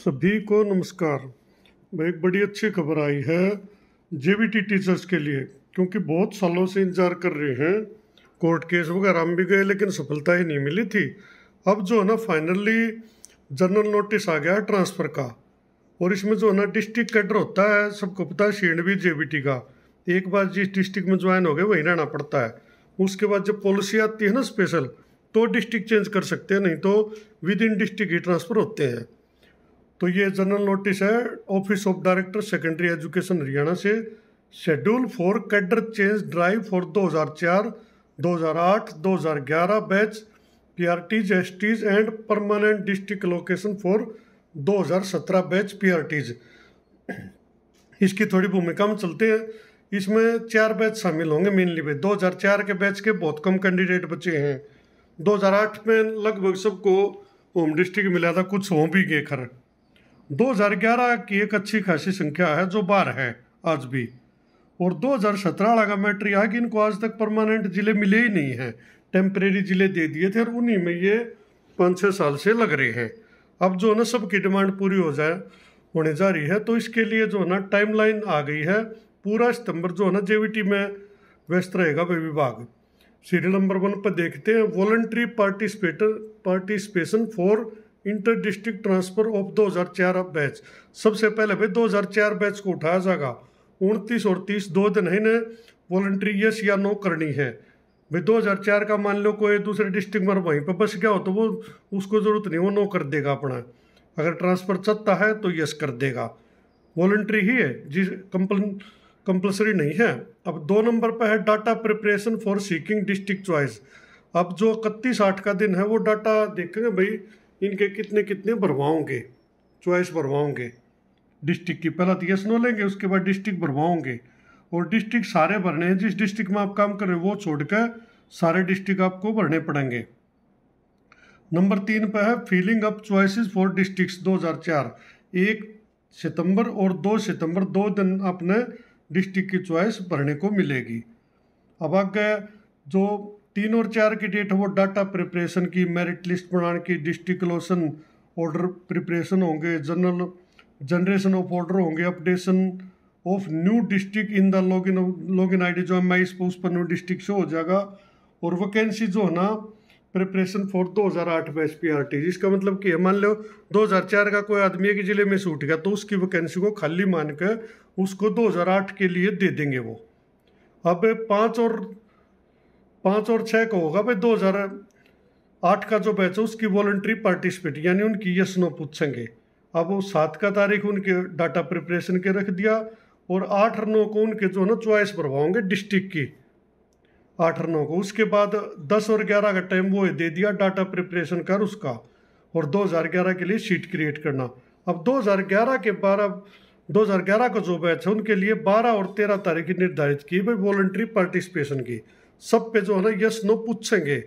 सभी को नमस्कार एक बड़ी अच्छी खबर आई है टी टीचर्स के लिए क्योंकि बहुत सालों से इंतजार कर रहे हैं कोर्ट केस वगैरह हम भी गए लेकिन सफलता ही नहीं मिली थी अब जो है ना फाइनली जनरल नोटिस आ गया ट्रांसफ़र का और इसमें जो है ना डिस्ट्रिक्ट कैडर होता है सबको पता है शीण भी जे का एक बार जिस डिस्ट्रिक्ट में ज्वाइन हो गए वहीं रहना पड़ता है उसके बाद जब पॉलिसी आती है ना स्पेशल तो डिस्ट्रिक्ट चेंज कर सकते हैं नहीं तो विद इन डिस्ट्रिक्ट ही ट्रांसफ़र होते हैं तो ये जनरल नोटिस है office of director secondary education Haryana से schedule for cadre change drive for 2004, 2008, 2011 batch PRTs STs and permanent district location for 2017 batch PRTs इसकी थोड़ी भूमिका में चलते हैं इसमें चार बैच शामिल होंगे मेनली वे 2004 के बैच के बहुत कम कैंडिडेट बचे हैं 2008 में लगभग सबको होम डिस्ट्रिक्ट मिला था कुछ हो भी गए खर 2011 की एक अच्छी खासी संख्या है जो बार है आज भी और 2017 लगा मैटर यह कि इनको आज तक परमानेंट ज़िले मिले ही नहीं हैं टेम्परेरी ज़िले दे दिए थे और उन्हीं में ये पाँच छः साल से लग रहे हैं अब जो ना सबकी डिमांड पूरी हो जाए होने जा रही है तो इसके लिए जो है ना टाइमलाइन आ गई है पूरा सितंबर जो है ना जेवीटी में व्यस्त रहेगा वे विभाग सीरियल नंबर वन पर देखते हैं voluntary participator participation for inter district transfer of 2004 batch सबसे पहले भाई 2004 बैच को उठाया जाएगा उनतीस और तीस दो दिन है ने वॉल्ट्री यस या नो करनी है भाई दो हज़ार चार का मान लो कोई दूसरे डिस्ट्रिक्ट में वहीं पर बस गया हो तो वो उसको ज़रूरत नहीं वो नो कर देगा अपना अगर ट्रांसफ़र चलता है तो यस कर देगा वॉल्ट्री ही है जिस कंपल कंपल्सरी नहीं है अब दो नंबर पर है data preparation for seeking district choice अब जो इकतीस आठ का दिन है वो डाटा देखेंगे भाई इनके कितने कितने भरवाओगे चॉइस भरवाओगे डिस्ट्रिक्ट की पहला तो नो लेंगे उसके बाद डिस्ट्रिक्ट भरवाओगे और डिस्ट्रिक्ट सारे भरने हैं जिस डिस्ट्रिक्ट में आप काम कर रहे हो वो छोड़कर सारे डिस्ट्रिक्ट आपको भरने पड़ेंगे नंबर तीन पर है फीलिंग अप च्वाइस फॉर हज़ार 2004 एक सितंबर और दो सितंबर दो दिन आपने डिस्ट्रिक्ट की चॉइस भरने को मिलेगी अब आगे जो तीन और चार की डेट वो डाटा प्रिपरेशन की मेरिट लिस्ट बनाने की लोशन ऑर्डर प्रिपरेशन होंगे जनरल जनरेशन ऑफ ऑर्डर होंगे updation of new district in the log in log in I D जो मैं इस पोस्ट पर न्यू डिस्ट्रिक्ट से हो जाएगा और वैकेंसी जो है ना प्रिपरेशन फॉर 2008 आर टी जिसका मतलब कि मान लो 2004 का कोई आदमी कि जिले में से उठ गया तो उसकी वैकेंसी को खाली मान कर उसको 2008 के लिए दे देंगे वो अब पाँच और पाँच और छः को होगा भाई दो हज़ार आठ का जो बैच है उसकी वॉल्ट्री पार्टिसिपेट यानी उनकी यस नो पूछेंगे अब वो सात का तारीख उनके डाटा प्रिपरेशन के रख दिया और आठ और नौ को उनके जो है ना चॉइस भरवाओगे डिस्ट्रिक्ट की आठ और नौ को उसके बाद दस और ग्यारह का टाइम वो दे दिया डाटा प्रिपरेशन कर उसका और दो हज़ार ग्यारह के लिए सीट क्रिएट करना अब दो हज़ार ग्यारह के बारह दो हज़ार ग्यारह का जो बैच है उनके लिए बारह और तेरह तारीख निर्धारित की भाई वॉल्ट्री पार्टिसिपेशन की सब पे जो है ना यस नो पूछेंगे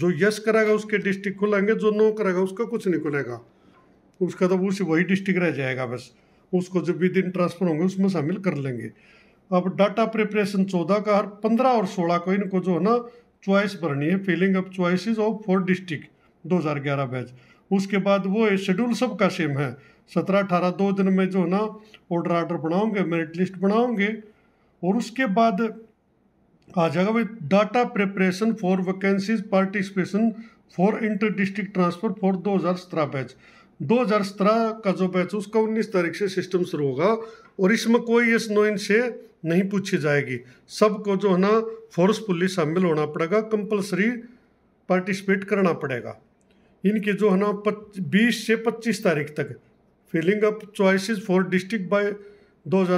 जो यस करेगा उसके डिस्ट्रिक्ट खुलेंगे जो नो करेगा उसका कुछ नहीं खुलेगा उसका तो उसी वही डिस्ट्रिक्ट रह जाएगा बस उसको जब भी दिन ट्रांसफर होंगे उसमें शामिल कर लेंगे अब डाटा प्रिपरेशन चौदह का हर पंद्रह और सोलह को इनको जो है ना च्वाइस भरनी है filling up choice of four district ग्यारह बैच उसके बाद वो शेड्यूल सब का सेम है सत्रह अठारह दो दिन में जो है ना ऑर्डर आर्डर बनाओगे मेरिट लिस्ट बनाओगे और उसके बाद आ जाएगा भाई data preparation for vacancies participation for inter district transfer for दो हज़ार सत्रह बैच दो हजार सत्रह का जो बैच उसका उन्नीस तारीख से सिस्टम शुरू होगा और इसमें कोई इस नो से नहीं पूछी जाएगी सबको जो है ना फोर्सफुल्ली शामिल होना पड़ेगा कंपलसरी पार्टिसिपेट करना पड़ेगा इनके जो है ना बीस से पच्चीस तारीख तक filling up choices for district by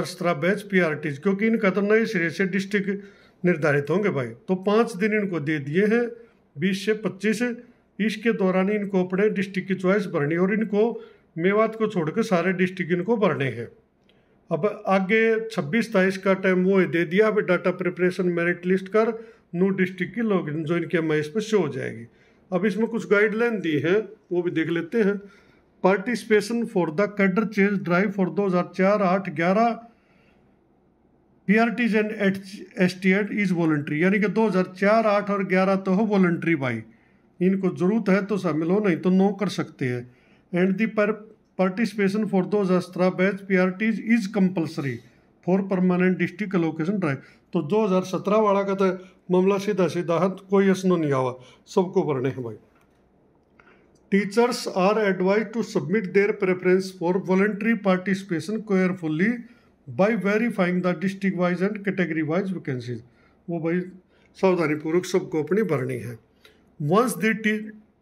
सत्रह बैच पी आर टीज क्योंकि इनका तो नए सिरे से डिस्ट्रिक्ट निर्धारित होंगे भाई तो पाँच दिन इनको दे दिए हैं बीस से पच्चीस इसके दौरान इनको अपने डिस्ट्रिक्ट की चॉइस भरनी और इनको मेवात को छोड़कर सारे डिस्ट्रिक्ट इनको भरने हैं अब आगे छब्बीस तेईस का टाइम वो दे दिया अभी डाटा प्रिपरेशन मेरिट लिस्ट कर न्यू डिस्ट्रिक्ट की लॉग इन जो इनके एम आई शो हो जाएगी अब इसमें कुछ गाइडलाइन दी हैं वो भी देख लेते हैं participation for the cadre change drive for दो हज़ार चार आठ ग्यारह P R Ts and S T एड इज वॉल्ट्री यानी कि दो हजार चार आठ और ग्यारह तो हो वॉल्ट्री भाई इनको ज़रूरत है तो शामिल हो नहीं तो नो कर सकते हैं एंड दी पर पार्टिसिपेशन फॉर दो हज़ार सत्रह batch P R Ts is compulsory for permanent district location drive तो दो हज़ार सत्रह वाला का तो मामला सीधा सीधा हाथ तो कोई यसनो नहीं आवा सबको भरने हैं भाई teachers are advise to submit their preference for voluntary participation carefully by verifying the district wise and category wise vacancies वो भाई सावधानीपूर्वक सबको अपनी भरनी है once the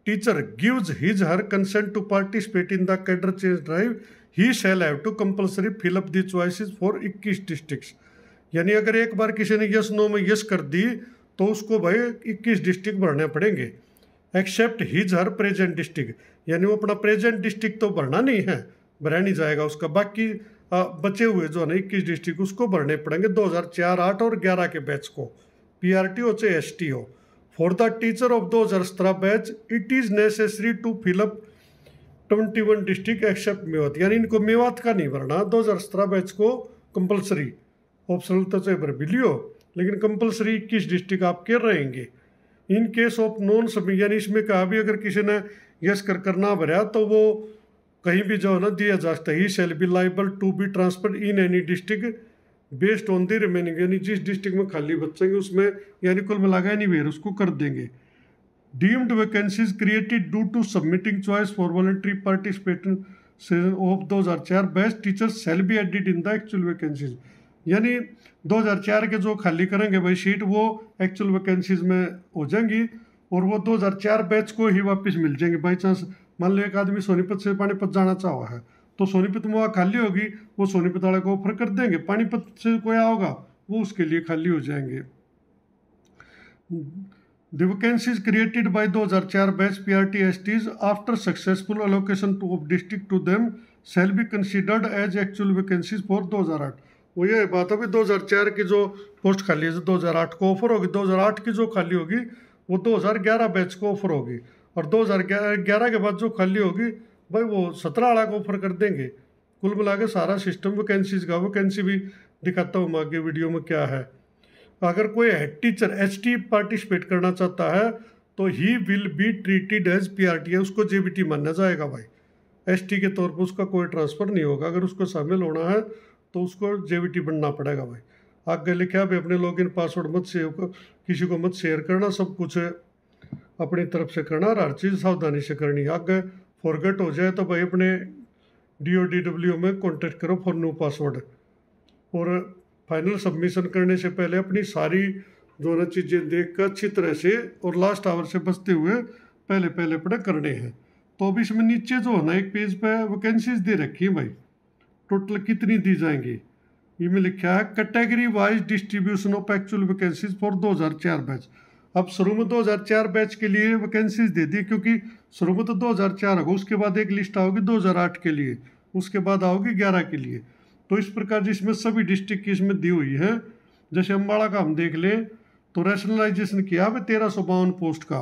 teacher gives his her consent to participate in the cadre change drive he shall have to compulsory fill up the choices for 21 districts यानी अगर एक बार किसी ने यस नो में यस कर दी तो उसको भाई 21 डिस्ट्रिक्ट भरने पड़ेंगे except his her present district यानी वो अपना प्रेजेंट डिस्ट्रिक्ट तो भरना नहीं है भरा नहीं जाएगा उसका बाकी बचे हुए जो है इक्कीस डिस्ट्रिक्ट उसको भरने पड़ेंगे दो हज़ार चार आठ और ग्यारह के बैच को पी आर टी हो चाहे एस टी हो फॉर द टीचर ऑफ दो हज़ार सत्रह batch it is necessary to fill up twenty one district except Mewat यानी इनको मेवात का नहीं भरना दो हज़ार सत्रह बैच को कंपलसरी ऑप्शनल तो चाहे तो भर भी लियो लेकिन कंपलसरी इक्कीस डिस्ट्रिक्ट आपके रहेंगे इन केस ऑफ नॉन सब यानी इसमें कहा भी अगर किसी ने यस कर करना भरा तो वो कहीं भी जो है ना दिया जा सकता है he shall be liable to be transfer in any district based on the remaining यानी जिस डिस्ट्रिक्ट में खाली बचेंगे उसमें यानी कुल मिला गया एनी वेयर उसको कर देंगे deemed vacancies created due to submitting choice for voluntary of season of चार best teacher shall be added in the actual vacancies यानी 2004 के जो खाली करेंगे भाई सीट वो एक्चुअल वैकेंसीज में हो जाएंगी और वो 2004 बैच को ही वापस मिल जाएंगे बाई चांस मान लो एक आदमी सोनीपत से पानीपत जाना चाह है तो सोनीपत में वह खाली होगी वो सोनीपत वाले को ऑफर कर देंगे पानीपत से कोई आओगा वो उसके लिए खाली हो जाएंगे दैकेंसीज क्रिएटेड बाई दो हज़ार चार batch P R T S Ts after successful allocation to of district to them shall be considered as actual vacancies for दो हज़ार आठ वो ये बात है दो हज़ार चार की जो पोस्ट खाली है दो हज़ार आठ को ऑफर होगी दो हज़ार आठ की जो खाली होगी वो दो हज़ार ग्यारह बैच को ऑफर होगी और 2011 के बाद जो खाली होगी भाई वो सत्रह लाख ऑफर कर देंगे कुल मिला के सारा सिस्टम वैकेंसीज का वैकेंसी भी दिखाता हूँ मैं आगे वीडियो में क्या है अगर कोई head teacher H T participate करना चाहता है तो he will be treated as P R T उसको जे बी टी माना जाएगा भाई एस टी के तौर पर उसका कोई ट्रांसफ़र नहीं होगा अगर उसको शामिल होना है तो उसको जे बी टी बनना पड़ेगा भाई आगे लिखा भाई अपने लॉगिन पासवर्ड मत सेव किसी को मत शेयर करना सब कुछ अपनी तरफ से करना और हर चीज़ सावधानी से करनी आगे फॉरगेट हो जाए तो भाई अपने डी ओ डी डब्ल्यू में कॉन्टेक्ट करो फॉर न्यू पासवर्ड और फाइनल सबमिशन करने से पहले अपनी सारी जो है चीज़ें देख कर अच्छी तरह से और लास्ट आवर से बचते हुए पहले पहले अपने करने हैं तो अभी इसमें नीचे जो है ना एक पेज पे वैकेंसीज दे रखी है भाई टोटल कितनी दी जाएंगी ये में लिखा है category wise distribution of actual vacancies for चार बैच अब शुरू में चार बैच के लिए वैकेंसीज दे दी क्योंकि शुरू में तो 2004 होगा उसके बाद एक लिस्ट आओगी 2008 के लिए उसके बाद आओगी 11 के लिए तो इस प्रकार जिसमें सभी डिस्ट्रिक्ट की इसमें दी हुई है जैसे अम्बाड़ा का हम देख लें तो रैशनलाइजेशन किया है तेरह सौ बावन पोस्ट का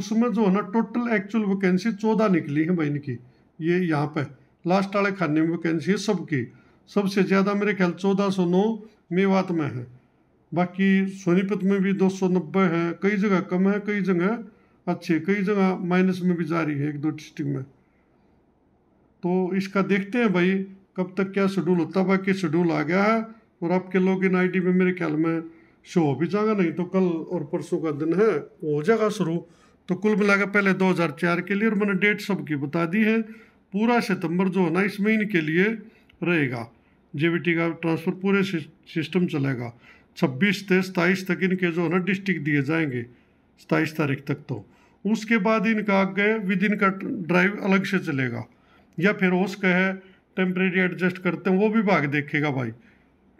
उसमें जो है ना टोटल एक्चुअल वैकेंसी चौदह निकली है महीने की ये यहाँ पर लास्ट आड़े खाने में वैकेंसी है सबकी सबसे ज़्यादा मेरे ख्याल चौदह सौ नौ मेवात में है बाकी सोनीपत में भी 290 है कई जगह कम है कई जगह अच्छे कई जगह माइनस में भी जा रही है एक दो डिस्ट्रिक्ट में तो इसका देखते हैं भाई कब तक क्या शेड्यूल होता बाकी शेड्यूल आ गया है और आपके लॉग इन आई में मेरे ख्याल में शो हो भी जाएगा नहीं तो कल और परसों का दिन है वो हो जाएगा शुरू तो कुल मिलाकर पहले 2004 के लिए और मैंने डेट सबकी बता दी है पूरा सितंबर जो है ना इस महीने के लिए रहेगा जेबीटी का ट्रांसफ़र पूरे सिस्टम चलेगा छब्बीस से सताईस तक इनके जो है ना डिस्ट्रिक्ट दिए जाएंगे सताईस तारीख तक तो उसके बाद इनका आगे विद इन का ड्राइव अलग से चलेगा या फिर हो सके है टेम्परेरी एडजस्ट करते हैं वो भी भाग देखेगा भाई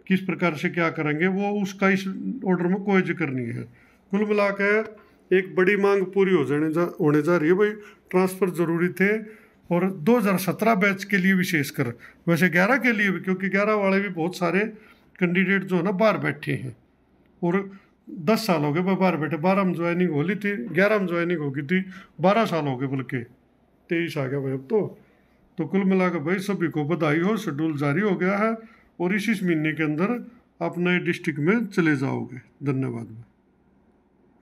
किस प्रकार से क्या करेंगे वो उसका इस ऑर्डर में कोई जिक्र नहीं है कुल मिला एक बड़ी मांग पूरी हो जाने जा होने जा रही है भाई ट्रांसफ़र ज़रूरी थे और 2017 बैच के लिए विशेषकर वैसे 11 के लिए भी क्योंकि 11 वाले भी बहुत सारे कैंडिडेट जो है ना बाहर बैठे हैं और दस साल हो गए मैं बाहर बैठे बारह में ज्वाइनिंग होली थी ग्यारह में ज्वाइनिंग होगी थी बारह साल हो गए बल्कि तेईस आ गया भाई अब तो तो कुल मिलाकर भाई सभी को बधाई हो शेड्यूल जारी हो गया है और इसी महीने के अंदर आप नए डिस्ट्रिक्ट में चले जाओगे धन्यवाद भाई